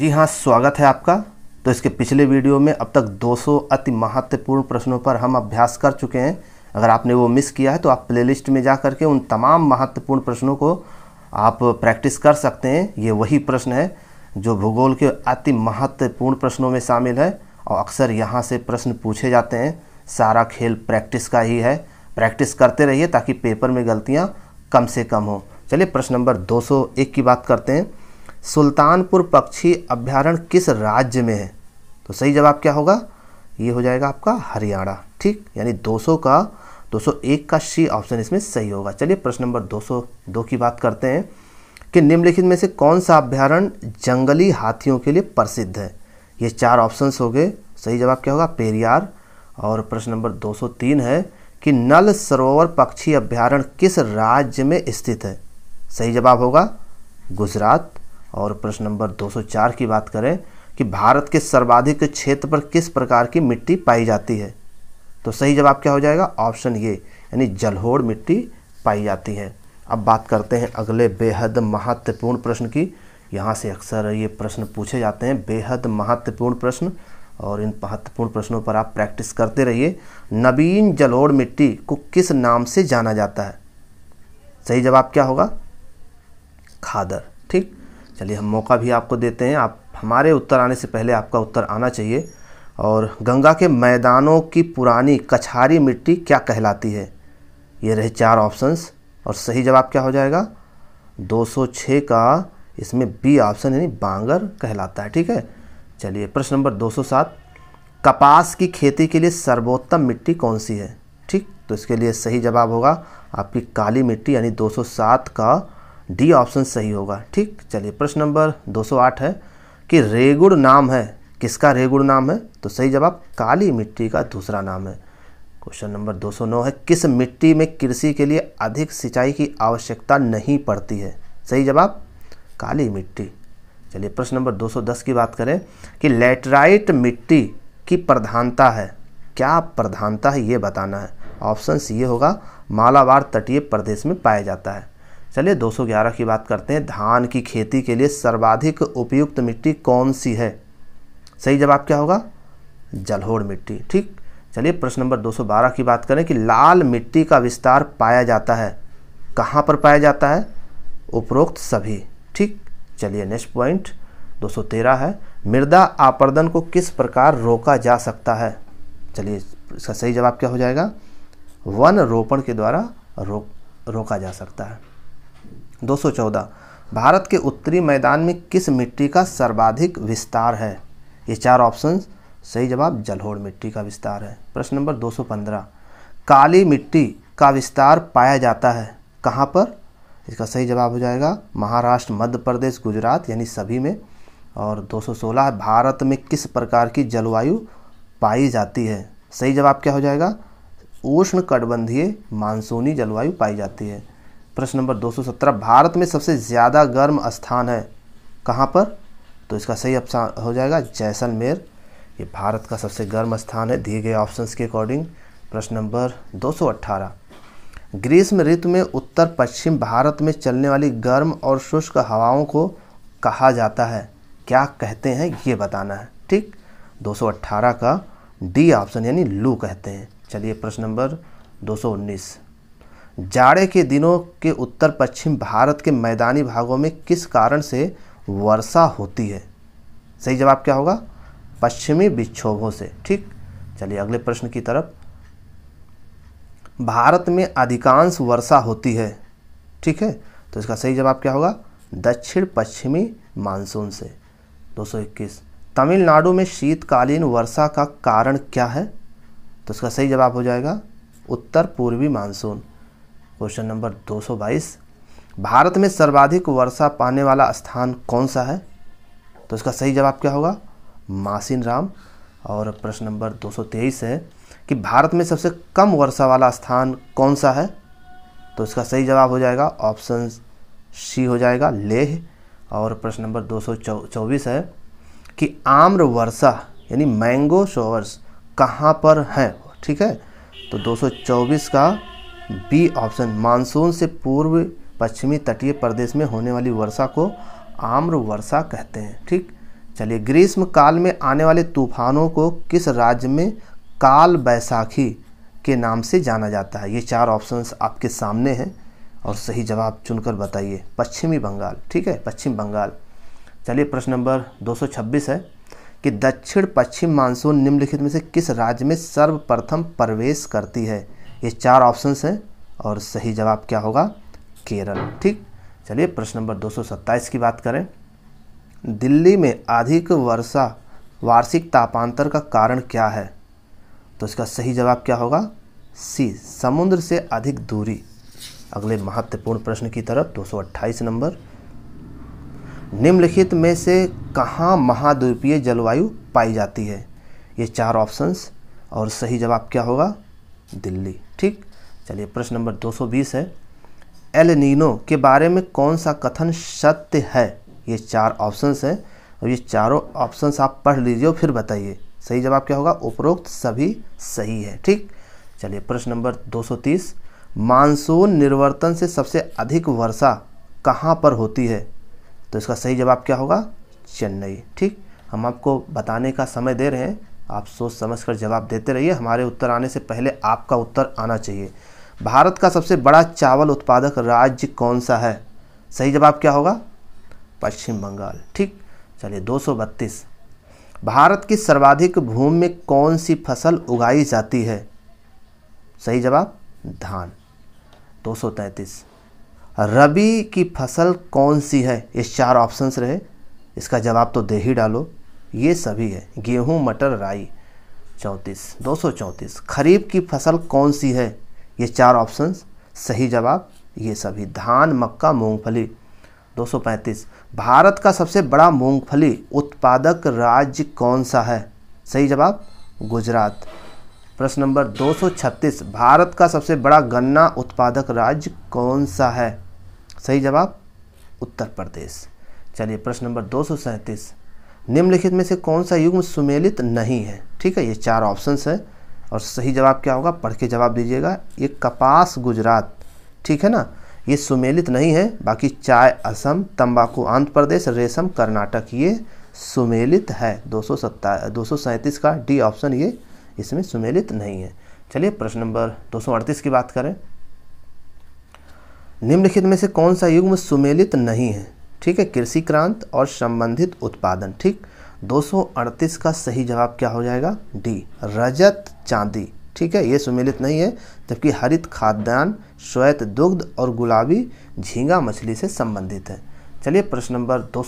जी हाँ स्वागत है आपका तो इसके पिछले वीडियो में अब तक 200 अति महत्वपूर्ण प्रश्नों पर हम अभ्यास कर चुके हैं अगर आपने वो मिस किया है तो आप प्लेलिस्ट में जा करके उन तमाम महत्वपूर्ण प्रश्नों को आप प्रैक्टिस कर सकते हैं ये वही प्रश्न है जो भूगोल के अति महत्वपूर्ण प्रश्नों में शामिल है और अक्सर यहाँ से प्रश्न पूछे जाते हैं सारा खेल प्रैक्टिस का ही है प्रैक्टिस करते रहिए ताकि पेपर में गलतियाँ कम से कम हों चलिए प्रश्न नंबर 201 की बात करते हैं सुल्तानपुर पक्षी अभ्यारण्य किस राज्य में है तो सही जवाब क्या होगा ये हो जाएगा आपका हरियाणा ठीक यानी 200 का 201 का सी ऑप्शन इसमें सही होगा चलिए प्रश्न नंबर 202 की बात करते हैं कि निम्नलिखित में से कौन सा अभ्यारण जंगली हाथियों के लिए प्रसिद्ध है ये चार ऑप्शंस हो गए सही जवाब क्या होगा पेरियार और प्रश्न नंबर 203 है कि नल सरोवर पक्षी अभ्यारण्य किस राज्य में स्थित है सही जवाब होगा गुजरात और प्रश्न नंबर 204 की बात करें कि भारत के सर्वाधिक क्षेत्र पर किस प्रकार की मिट्टी पाई जाती है तो सही जवाब क्या हो जाएगा ऑप्शन ये यानी जलहोड़ मिट्टी पाई जाती है अब बात करते हैं अगले बेहद महत्वपूर्ण प्रश्न की यहाँ से अक्सर ये प्रश्न पूछे जाते हैं बेहद महत्वपूर्ण प्रश्न और इन महत्वपूर्ण प्रश्नों पर आप प्रैक्टिस करते रहिए नवीन जलोड़ मिट्टी को किस नाम से जाना जाता है सही जवाब क्या होगा खादर चलिए हम मौका भी आपको देते हैं आप हमारे उत्तर आने से पहले आपका उत्तर आना चाहिए और गंगा के मैदानों की पुरानी कछारी मिट्टी क्या कहलाती है ये रहे चार ऑप्शंस और सही जवाब क्या हो जाएगा 206 का इसमें बी ऑप्शन यानी बांगर कहलाता है ठीक है चलिए प्रश्न नंबर 207 कपास की खेती के लिए सर्वोत्तम मिट्टी कौन सी है ठीक तो इसके लिए सही जवाब होगा आपकी काली मिट्टी यानी 207 का डी ऑप्शन सही होगा ठीक चलिए प्रश्न नंबर 208 है कि रेगुड़ नाम है किसका रेगुड़ नाम है तो सही जवाब काली मिट्टी का दूसरा नाम है क्वेश्चन नंबर 209 है किस मिट्टी में कृषि के लिए अधिक सिंचाई की आवश्यकता नहीं पड़ती है सही जवाब काली मिट्टी चलिए प्रश्न नंबर 210 की बात करें कि लेटराइट मिट्टी की प्रधानता है क्या प्रधानता है ये बताना है ऑप्शन सी ये होगा मालाबार तटीय प्रदेश में पाया जाता है चलिए 211 की बात करते हैं धान की खेती के लिए सर्वाधिक उपयुक्त मिट्टी कौन सी है सही जवाब क्या होगा जलहोड़ मिट्टी ठीक चलिए प्रश्न नंबर 212 की बात करें कि लाल मिट्टी का विस्तार पाया जाता है कहाँ पर पाया जाता है उपरोक्त सभी ठीक चलिए नेक्स्ट पॉइंट 213 है मृदा आपर्दन को किस प्रकार रोका जा सकता है चलिए इसका सही जवाब क्या हो जाएगा वन रोपण के द्वारा रोक रोका जा सकता है 214 भारत के उत्तरी मैदान में किस मिट्टी का सर्वाधिक विस्तार है ये चार ऑप्शन सही जवाब जलहोड़ मिट्टी का विस्तार है प्रश्न नंबर 215 काली मिट्टी का विस्तार पाया जाता है कहाँ पर इसका सही जवाब हो जाएगा महाराष्ट्र मध्य प्रदेश गुजरात यानी सभी में और 216 भारत में किस प्रकार की जलवायु पाई जाती है सही जवाब क्या हो जाएगा उष्ण कटबंधीय मानसूनी जलवायु पाई जाती है प्रश्न नंबर 217 भारत में सबसे ज़्यादा गर्म स्थान है कहाँ पर तो इसका सही ऑप्शन हो जाएगा जैसलमेर ये भारत का सबसे गर्म स्थान है दिए गए ऑप्शंस के अकॉर्डिंग प्रश्न नंबर 218 ग्रीष्म ऋतु में उत्तर पश्चिम भारत में चलने वाली गर्म और शुष्क हवाओं को कहा जाता है क्या कहते हैं ये बताना है ठीक 218 का डी ऑप्शन यानी लू कहते हैं चलिए प्रश्न नंबर 219 जाड़े के दिनों के उत्तर पश्चिम भारत के मैदानी भागों में किस कारण से वर्षा होती है सही जवाब क्या होगा पश्चिमी विक्षोभों से ठीक चलिए अगले प्रश्न की तरफ भारत में अधिकांश वर्षा होती है ठीक है तो इसका सही जवाब क्या होगा दक्षिण पश्चिमी मानसून से 221 तमिलनाडु में शीतकालीन वर्षा का कारण क्या है तो इसका सही जवाब हो जाएगा उत्तर पूर्वी मानसून क्वेश्चन नंबर 222 भारत में सर्वाधिक वर्षा पाने वाला स्थान कौन सा है तो इसका सही जवाब क्या होगा मासिन राम और प्रश्न नंबर 223 है कि भारत में सबसे कम वर्षा वाला स्थान कौन सा है तो इसका सही जवाब हो जाएगा ऑप्शन सी हो जाएगा लेह और प्रश्न नंबर 224 है कि आम्र वर्षा यानी मैंगो शोवर्स कहाँ पर हैं ठीक है तो 224 का बी ऑप्शन मानसून से पूर्व पश्चिमी तटीय प्रदेश में होने वाली वर्षा को आम्र वर्षा कहते हैं ठीक चलिए ग्रीष्म काल में आने वाले तूफानों को किस राज्य में काल बैसाखी के नाम से जाना जाता है ये चार ऑप्शंस आपके सामने हैं और सही जवाब चुनकर बताइए पश्चिमी बंगाल ठीक है पश्चिम बंगाल चलिए प्रश्न नंबर 226 है कि दक्षिण पश्चिम मानसून निम्नलिखित में से किस राज्य में सर्वप्रथम प्रवेश करती है ये चार ऑप्शन हैं और सही जवाब क्या होगा केरल ठीक चलिए प्रश्न नंबर दो की बात करें दिल्ली में अधिक वर्षा वार्षिक तापांतर का कारण क्या है तो इसका सही जवाब क्या होगा सी समुद्र से अधिक दूरी अगले महत्वपूर्ण प्रश्न की तरफ 228 नंबर निम्नलिखित में से कहाँ महाद्वीपीय जलवायु पाई जाती है ये चार ऑप्शंस और सही जवाब क्या होगा दिल्ली ठीक चलिए प्रश्न नंबर 220 है एल नीनो के बारे में कौन सा कथन सत्य है ये चार ऑप्शंस हैं और ये चारों ऑप्शंस आप पढ़ लीजिए और फिर बताइए सही जवाब क्या होगा उपरोक्त सभी सही है ठीक चलिए प्रश्न नंबर 230 मानसून निर्वर्तन से सबसे अधिक वर्षा कहाँ पर होती है तो इसका सही जवाब क्या होगा चेन्नई ठीक हम आपको बताने का समय दे रहे हैं आप सोच समझ कर जवाब देते रहिए हमारे उत्तर आने से पहले आपका उत्तर आना चाहिए भारत का सबसे बड़ा चावल उत्पादक राज्य कौन सा है सही जवाब क्या होगा पश्चिम बंगाल ठीक चलिए दो भारत की सर्वाधिक भूमि में कौन सी फसल उगाई जाती है सही जवाब धान 233 रबी की फसल कौन सी है ये चार ऑप्शंस रहे इसका जवाब तो दे ही डालो ये सभी है गेहूँ मटर राई चौंतीस दो सौ चौंतीस खरीफ की फसल कौन सी है ये चार ऑप्शन सही जवाब ये सभी धान मक्का मूंगफली पैंतीस भारत का सबसे बड़ा मूंगफली उत्पादक राज्य कौन सा है सही जवाब गुजरात प्रश्न नंबर 236 भारत का सबसे बड़ा गन्ना उत्पादक राज्य कौन सा है सही जवाब उत्तर प्रदेश चलिए प्रश्न नंबर दो सौ निम्नलिखित में से कौन सा युग्म सुमेलित नहीं है ठीक है ये चार ऑप्शंस है और सही जवाब क्या होगा पढ़ के जवाब दीजिएगा ये कपास गुजरात ठीक है ना ये सुमेलित नहीं है बाकी चाय असम तंबाकू आंध्र प्रदेश रेशम कर्नाटक ये सुमेलित है दो सौ का डी ऑप्शन ये इसमें सुमेलित नहीं है चलिए प्रश्न नंबर 238 की बात करें निम्नलिखित में से कौन सा युग्म सुमेलित नहीं है ठीक है कृषि क्रांत और संबंधित उत्पादन ठीक 238 का सही जवाब क्या हो जाएगा डी रजत चांदी ठीक है ये सुमिलित नहीं है जबकि हरित खाद्यान्न श्वेत दुग्ध और गुलाबी झींगा मछली से संबंधित है चलिए प्रश्न नंबर दो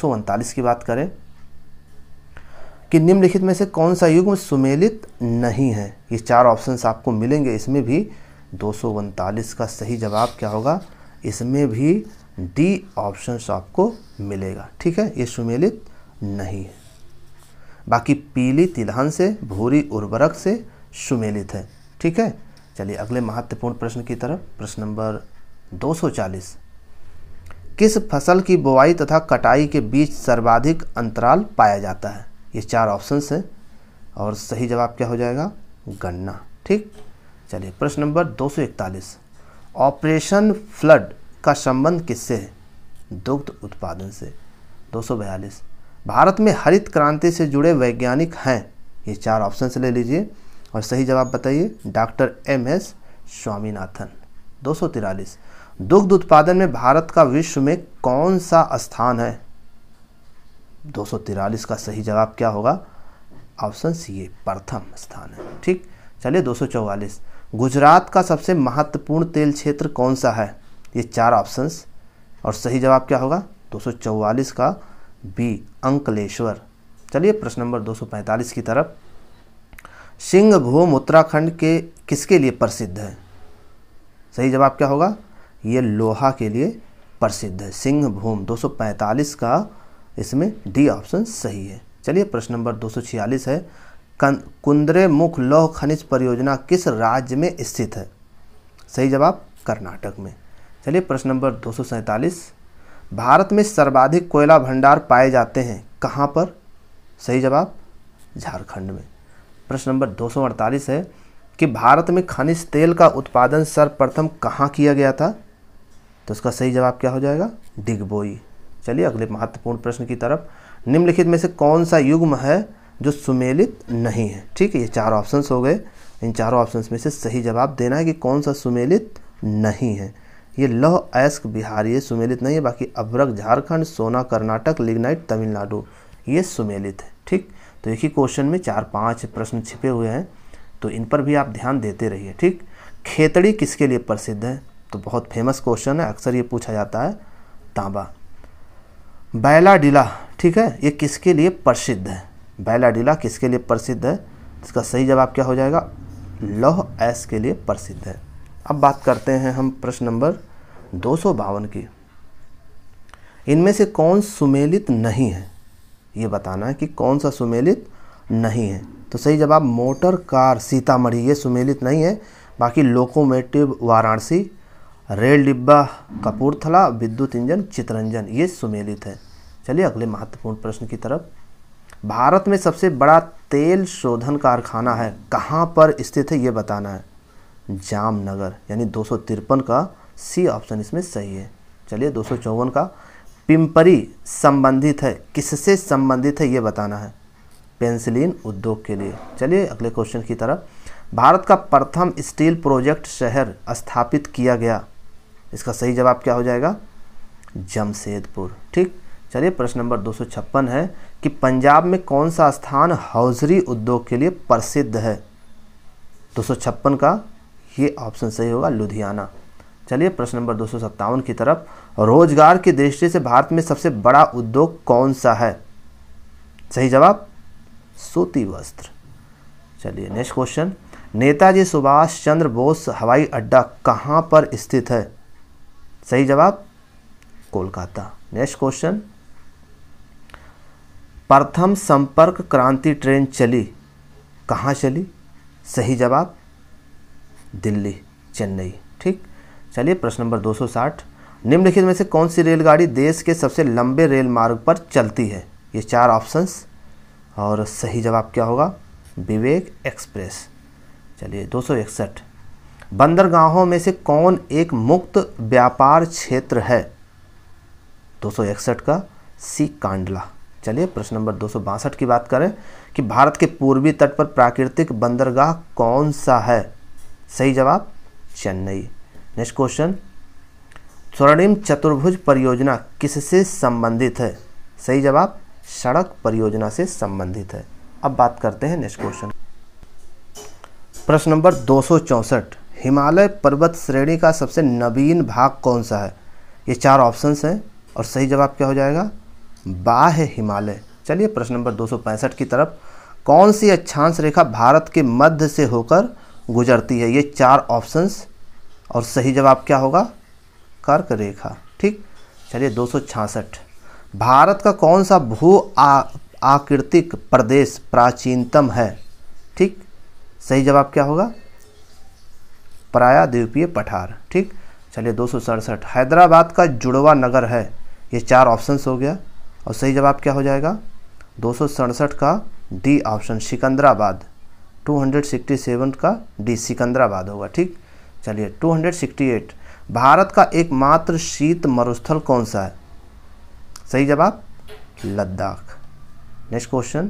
की बात करें कि निम्नलिखित में से कौन सा युग्म सुमेलित नहीं है ये चार ऑप्शंस आपको मिलेंगे इसमें भी दो का सही जवाब क्या होगा इसमें भी डी ऑप्शन आपको मिलेगा ठीक है ये सुमेलित नहीं है बाकी पीली तिलहन से भूरी उर्वरक से सुमेलित है ठीक है चलिए अगले महत्वपूर्ण प्रश्न की तरफ प्रश्न नंबर 240 किस फसल की बुआई तथा कटाई के बीच सर्वाधिक अंतराल पाया जाता है ये चार ऑप्शन हैं और सही जवाब क्या हो जाएगा गन्ना ठीक चलिए प्रश्न नंबर 241 ऑपरेशन फ्लड का संबंध किससे है दुग्ध उत्पादन से दो भारत में हरित क्रांति से जुड़े वैज्ञानिक हैं ये चार ऑप्शन ले लीजिए और सही जवाब बताइए डॉक्टर एम एस स्वामीनाथन दो दुग्ध उत्पादन में भारत का विश्व में कौन सा स्थान है दो का सही जवाब क्या होगा ऑप्शन सी ए प्रथम स्थान है ठीक चलिए दो गुजरात का सबसे महत्वपूर्ण तेल क्षेत्र कौन सा है ये चार ऑप्शंस और सही जवाब क्या होगा 244 का बी अंकलेश्वर चलिए प्रश्न नंबर 245 की तरफ सिंहभूम उत्तराखंड के किसके लिए प्रसिद्ध है सही जवाब क्या होगा ये लोहा के लिए प्रसिद्ध है सिंहभूम दो का इसमें डी ऑप्शन सही है चलिए प्रश्न नंबर 246 है कुंद्रे मुख लौह खनिज परियोजना किस राज्य में स्थित है सही जवाब कर्नाटक में चलिए प्रश्न नंबर दो भारत में सर्वाधिक कोयला भंडार पाए जाते हैं कहाँ पर सही जवाब झारखंड में प्रश्न नंबर दो है कि भारत में खनिज तेल का उत्पादन सर्वप्रथम कहाँ किया गया था तो उसका सही जवाब क्या हो जाएगा डिगबोई चलिए अगले महत्वपूर्ण प्रश्न की तरफ निम्नलिखित में से कौन सा युग्म है जो सुमेलित नहीं है ठीक है ये चार ऑप्शंस हो गए इन चारों ऑप्शंस में से सही जवाब देना है कि कौन सा सुमेलित नहीं है ये लौह अयस्क ये सुमेलित नहीं है बाकी अभ्रक झारखंड सोना कर्नाटक लिग्नाइट तमिलनाडु ये सुमेलित है ठीक तो एक ही क्वेश्चन में चार पाँच प्रश्न छिपे हुए हैं तो इन पर भी आप ध्यान देते रहिए ठीक खेतड़ी किसके लिए प्रसिद्ध है तो बहुत फेमस क्वेश्चन है अक्सर ये पूछा जाता है तांबा बैलाडीला ठीक है ये किसके लिए प्रसिद्ध है बैलाडीला किसके लिए प्रसिद्ध है इसका सही जवाब क्या हो जाएगा लौह ऐस के लिए प्रसिद्ध है अब बात करते हैं हम प्रश्न नंबर दो की इनमें से कौन सुमेलित नहीं है ये बताना है कि कौन सा सुमेलित नहीं है तो सही जवाब मोटर कार सीतामढ़ी ये सुमेलित नहीं है बाकी लोकोमेटिव वाराणसी रेल डिब्बा कपूरथला विद्युत इंजन चितरंजन ये सुमेलित है चलिए अगले महत्वपूर्ण प्रश्न की तरफ भारत में सबसे बड़ा तेल शोधन कारखाना है कहाँ पर स्थित है ये बताना है जामनगर यानी दो का सी ऑप्शन इसमें सही है चलिए दो का पिंपरी संबंधित है किससे संबंधित है ये बताना है पेंसिलिन उद्योग के लिए चलिए अगले क्वेश्चन की तरफ भारत का प्रथम स्टील प्रोजेक्ट शहर स्थापित किया गया इसका सही जवाब क्या हो जाएगा जमशेदपुर ठीक चलिए प्रश्न नंबर दो है कि पंजाब में कौन सा स्थान हौजरी उद्योग के लिए प्रसिद्ध है दो का ये ऑप्शन सही होगा लुधियाना चलिए प्रश्न नंबर दो की तरफ रोजगार की दृष्टि से भारत में सबसे बड़ा उद्योग कौन सा है सही जवाब सूती वस्त्र चलिए नेक्स्ट क्वेश्चन नेताजी सुभाष चंद्र बोस हवाई अड्डा कहाँ पर स्थित है सही जवाब कोलकाता नेक्स्ट क्वेश्चन प्रथम संपर्क क्रांति ट्रेन चली कहाँ चली सही जवाब दिल्ली चेन्नई ठीक चलिए प्रश्न नंबर 260 निम्नलिखित में से कौन सी रेलगाड़ी देश के सबसे लंबे रेल मार्ग पर चलती है ये चार ऑप्शंस और सही जवाब क्या होगा विवेक एक्सप्रेस चलिए दो बंदरगाहों में से कौन एक मुक्त व्यापार क्षेत्र है दो का सी कांडला चलिए प्रश्न नंबर दो की बात करें कि भारत के पूर्वी तट पर प्राकृतिक बंदरगाह कौन सा है सही जवाब चेन्नई नेक्स्ट क्वेश्चन स्वर्णिम चतुर्भुज परियोजना किससे संबंधित है सही जवाब सड़क परियोजना से संबंधित है अब बात करते हैं नेक्स्ट क्वेश्चन प्रश्न नंबर दो हिमालय पर्वत श्रेणी का सबसे नवीन भाग कौन सा है ये चार ऑप्शंस हैं और सही जवाब क्या हो जाएगा बाह हिमालय चलिए प्रश्न नंबर दो की तरफ कौन सी अक्षांश रेखा भारत के मध्य से होकर गुजरती है ये चार ऑप्शंस और सही जवाब क्या होगा कर्क रेखा ठीक चलिए दो भारत का कौन सा भू आकृतिक प्रदेश प्राचीनतम है ठीक सही जवाब क्या होगा पराया पठार ठीक चलिए दो हैदराबाद का जुड़वा नगर है ये चार ऑप्शंस हो गया और सही जवाब क्या हो जाएगा दो का डी ऑप्शन सिकंदराबाद 267 का डी सिकंदराबाद होगा ठीक चलिए 268 भारत का एकमात्र शीत मरुस्थल कौन सा है सही जवाब लद्दाख नेक्स्ट क्वेश्चन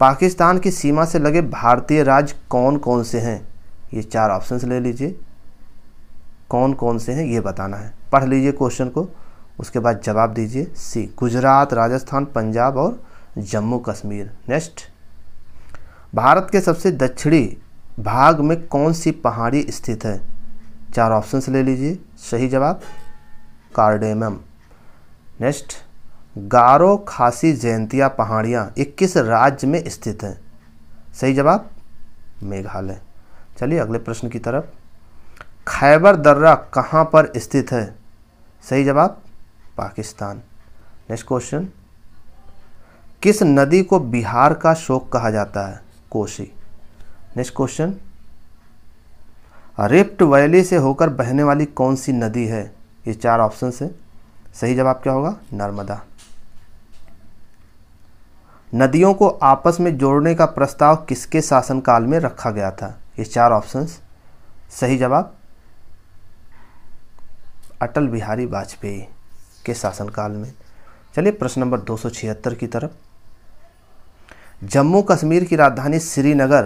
पाकिस्तान की सीमा से लगे भारतीय राज्य कौन कौन से हैं ये चार ऑप्शंस ले लीजिए कौन कौन से हैं ये बताना है पढ़ लीजिए क्वेश्चन को उसके बाद जवाब दीजिए सी गुजरात राजस्थान पंजाब और जम्मू कश्मीर नेक्स्ट भारत के सबसे दक्षिणी भाग में कौन सी पहाड़ी स्थित है चार ऑप्शंस ले लीजिए सही जवाब कार्डेमम नेक्स्ट गारो खासी जयंतिया पहाड़ियाँ ये किस राज्य में स्थित हैं सही जवाब मेघालय चलिए अगले प्रश्न की तरफ खैबर दर्रा कहाँ पर स्थित है सही जवाब पाकिस्तान नेक्स्ट क्वेश्चन किस नदी को बिहार का शोक कहा जाता है Kosi next question rift valley से होकर बहने वाली कौन सी नदी है ये चार ऑप्शन है सही जवाब क्या होगा नर्मदा नदियों को आपस में जोड़ने का प्रस्ताव किसके शासनकाल में रखा गया था ये चार ऑप्शंस सही जवाब अटल बिहारी वाजपेयी के शासनकाल में चलिए प्रश्न नंबर 276 की तरफ जम्मू कश्मीर की राजधानी श्रीनगर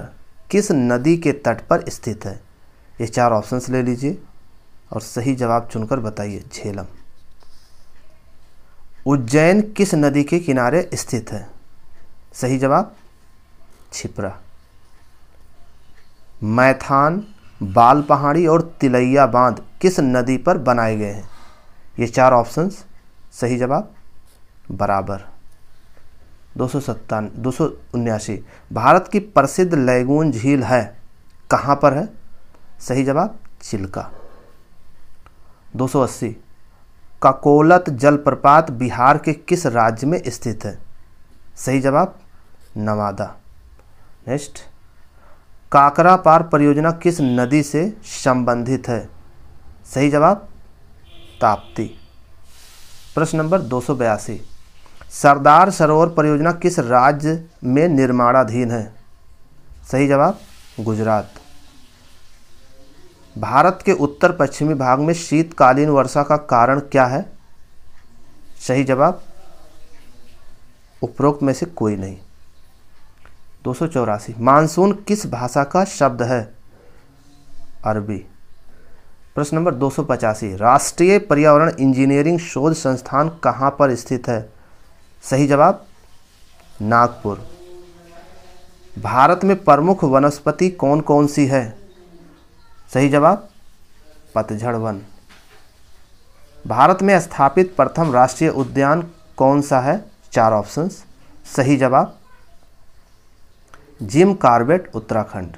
किस नदी के तट पर स्थित है ये चार ऑप्शंस ले लीजिए और सही जवाब चुनकर बताइए झेलम उज्जैन किस नदी के किनारे स्थित है सही जवाब छिपरा मैथान बाल पहाड़ी और तिलैया बांध किस नदी पर बनाए गए हैं ये चार ऑप्शंस सही जवाब बराबर दो सौ सत्तान दो सौ उन्यासी भारत की प्रसिद्ध लैगून झील है कहाँ पर है सही जवाब चिल्का दो सौ अस्सी काकोलत जलप्रपात बिहार के किस राज्य में स्थित है सही जवाब नवादा नेक्स्ट काकरा पार परियोजना किस नदी से संबंधित है सही जवाब ताप्ती प्रश्न नंबर दो सौ बयासी सरदार सरोवर परियोजना किस राज्य में निर्माणाधीन है सही जवाब गुजरात भारत के उत्तर पश्चिमी भाग में शीतकालीन वर्षा का कारण क्या है सही जवाब उपरोक्त में से कोई नहीं दो सौ चौरासी मानसून किस भाषा का शब्द है अरबी प्रश्न नंबर दो सौ पचासी राष्ट्रीय पर्यावरण इंजीनियरिंग शोध संस्थान कहाँ पर स्थित है सही जवाब नागपुर भारत में प्रमुख वनस्पति कौन कौन सी है सही जवाब पतझड़ वन भारत में स्थापित प्रथम राष्ट्रीय उद्यान कौन सा है चार ऑप्शंस सही जवाब जिम कार्बेट उत्तराखंड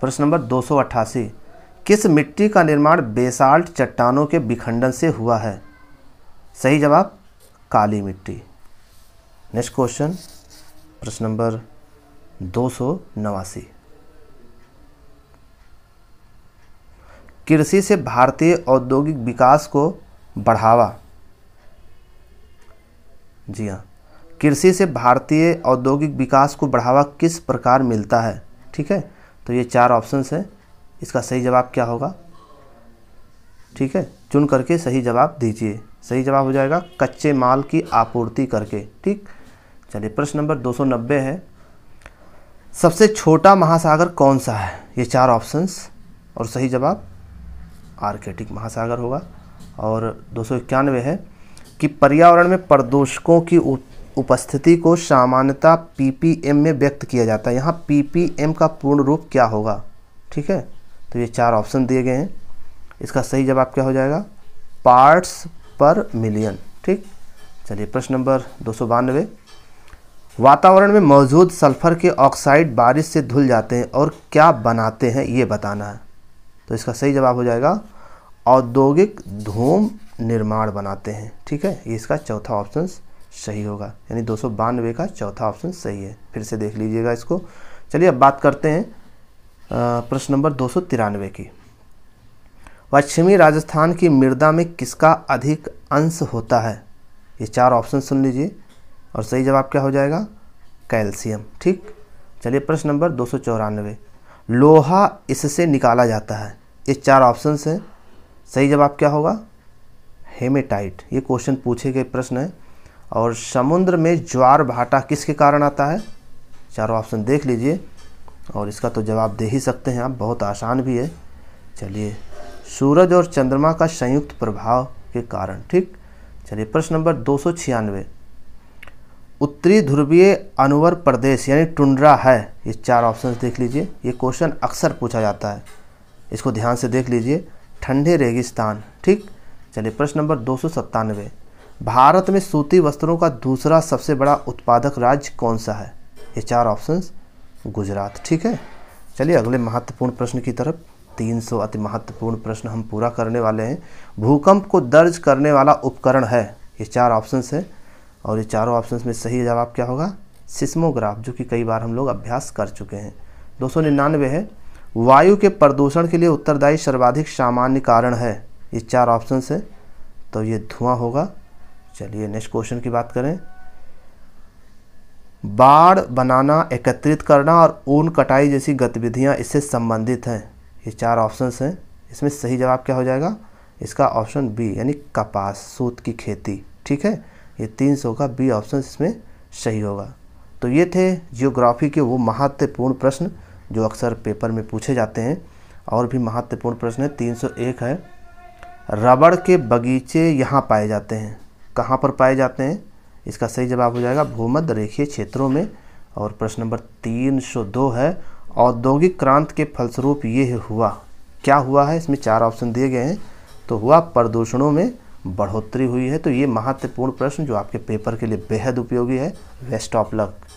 प्रश्न नंबर 288 किस मिट्टी का निर्माण बेसाल्ट चट्टानों के विखंडन से हुआ है सही जवाब काली मिट्टी नेक्स्ट क्वेश्चन प्रश्न नंबर दो सौ नवासी कृषि से भारतीय औद्योगिक विकास को बढ़ावा जी हाँ कृषि से भारतीय औद्योगिक विकास को बढ़ावा किस प्रकार मिलता है ठीक है तो ये चार ऑप्शन है इसका सही जवाब क्या होगा ठीक है चुन करके सही जवाब दीजिए सही जवाब हो जाएगा कच्चे माल की आपूर्ति करके ठीक चलिए प्रश्न नंबर 290 है सबसे छोटा महासागर कौन सा है ये चार ऑप्शंस और सही जवाब आर्कटिक महासागर होगा और दो है कि पर्यावरण में प्रदूषकों की उपस्थिति को सामान्यतः पीपीएम में व्यक्त किया जाता है यहाँ पीपीएम का पूर्ण रूप क्या होगा ठीक है तो ये चार ऑप्शन दिए गए हैं इसका सही जवाब क्या हो जाएगा पार्ट्स पर मिलियन ठीक चलिए प्रश्न नंबर दो सौ बानवे वातावरण में मौजूद सल्फ़र के ऑक्साइड बारिश से धुल जाते हैं और क्या बनाते हैं ये बताना है तो इसका सही जवाब हो जाएगा औद्योगिक धूम निर्माण बनाते हैं ठीक है ये इसका चौथा ऑप्शन सही होगा यानी दो का चौथा ऑप्शन सही है फिर से देख लीजिएगा इसको चलिए अब बात करते हैं प्रश्न नंबर दो की पश्चिमी राजस्थान की मृदा में किसका अधिक अंश होता है ये चार ऑप्शन सुन लीजिए और सही जवाब क्या हो जाएगा कैल्शियम ठीक चलिए प्रश्न नंबर दो लोहा इससे निकाला जाता है ये चार ऑप्शंस हैं सही जवाब क्या होगा हेमेटाइट ये क्वेश्चन पूछे गए प्रश्न है और समुद्र में ज्वार भाटा किसके कारण आता है चारों ऑप्शन देख लीजिए और इसका तो जवाब दे ही सकते हैं आप बहुत आसान भी है चलिए सूरज और चंद्रमा का संयुक्त प्रभाव के कारण ठीक चलिए प्रश्न नंबर दो सौ छियानवे उत्तरी ध्रुवीय अनवर प्रदेश यानी टुंड्रा है ये चार ऑप्शन देख लीजिए ये क्वेश्चन अक्सर पूछा जाता है इसको ध्यान से देख लीजिए ठंडे रेगिस्तान ठीक चलिए प्रश्न नंबर दो भारत में सूती वस्त्रों का दूसरा सबसे बड़ा उत्पादक राज्य कौन सा है ये चार ऑप्शंस गुजरात ठीक है चलिए अगले महत्वपूर्ण प्रश्न की तरफ 300 अति महत्वपूर्ण प्रश्न हम पूरा करने वाले हैं भूकंप को दर्ज करने वाला उपकरण है ये चार ऑप्शंस है और ये चारों ऑप्शन में सही जवाब क्या होगा सिस्मोग्राफ जो कि कई बार हम लोग अभ्यास कर चुके हैं दो है वायु के प्रदूषण के लिए उत्तरदायी सर्वाधिक सामान्य कारण है ये चार ऑप्शन है तो ये धुआं होगा चलिए नेक्स्ट क्वेश्चन की बात करें बाढ़ बनाना एकत्रित करना और ऊन कटाई जैसी गतिविधियां इससे संबंधित हैं ये चार ऑप्शंस हैं इसमें सही जवाब क्या हो जाएगा इसका ऑप्शन बी यानी कपास सूत की खेती ठीक है ये तीन सौ का बी ऑप्शन इसमें सही होगा तो ये थे जियोग्राफी के वो महत्वपूर्ण प्रश्न जो अक्सर पेपर में पूछे जाते हैं और भी महत्वपूर्ण प्रश्न है तीन सौ एक है रबड़ के बगीचे यहाँ पाए जाते हैं कहाँ पर पाए जाते हैं इसका सही जवाब हो जाएगा भूमध्य रेखीय क्षेत्रों में और प्रश्न नंबर तीन सौ दो है औद्योगिक क्रांति के फलस्वरूप ये हुआ क्या हुआ है इसमें चार ऑप्शन दिए गए हैं तो हुआ प्रदूषणों में बढ़ोतरी हुई है तो ये महत्वपूर्ण प्रश्न जो आपके पेपर के लिए बेहद उपयोगी है वेस्ट ऑफ लक